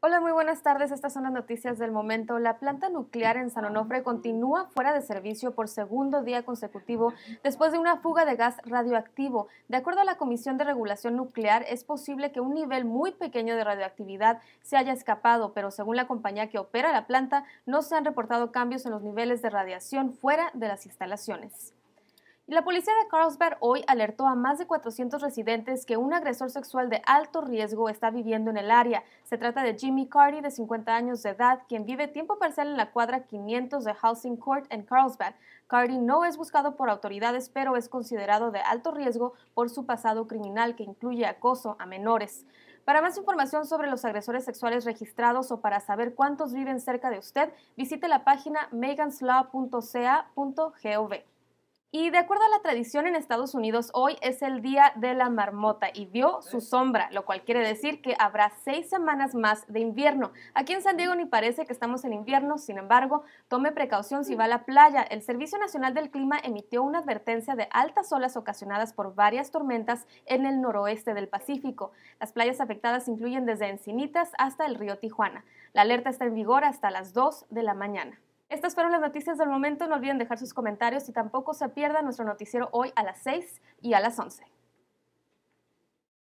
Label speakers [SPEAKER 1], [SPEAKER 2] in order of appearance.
[SPEAKER 1] Hola, muy buenas tardes. Estas son las noticias del momento. La planta nuclear en San Onofre continúa fuera de servicio por segundo día consecutivo después de una fuga de gas radioactivo. De acuerdo a la Comisión de Regulación Nuclear, es posible que un nivel muy pequeño de radioactividad se haya escapado, pero según la compañía que opera la planta, no se han reportado cambios en los niveles de radiación fuera de las instalaciones la policía de Carlsbad hoy alertó a más de 400 residentes que un agresor sexual de alto riesgo está viviendo en el área. Se trata de Jimmy Cardi, de 50 años de edad, quien vive tiempo parcial en la cuadra 500 de Housing Court en Carlsbad. Cardi no es buscado por autoridades, pero es considerado de alto riesgo por su pasado criminal, que incluye acoso a menores. Para más información sobre los agresores sexuales registrados o para saber cuántos viven cerca de usted, visite la página meganslaw.ca.gov. Y de acuerdo a la tradición en Estados Unidos, hoy es el Día de la Marmota y vio su sombra, lo cual quiere decir que habrá seis semanas más de invierno. Aquí en San Diego ni parece que estamos en invierno, sin embargo, tome precaución si va a la playa. El Servicio Nacional del Clima emitió una advertencia de altas olas ocasionadas por varias tormentas en el noroeste del Pacífico. Las playas afectadas incluyen desde Encinitas hasta el río Tijuana. La alerta está en vigor hasta las 2 de la mañana. Estas fueron las noticias del momento. No olviden dejar sus comentarios y tampoco se pierda nuestro noticiero hoy a las 6 y a las 11.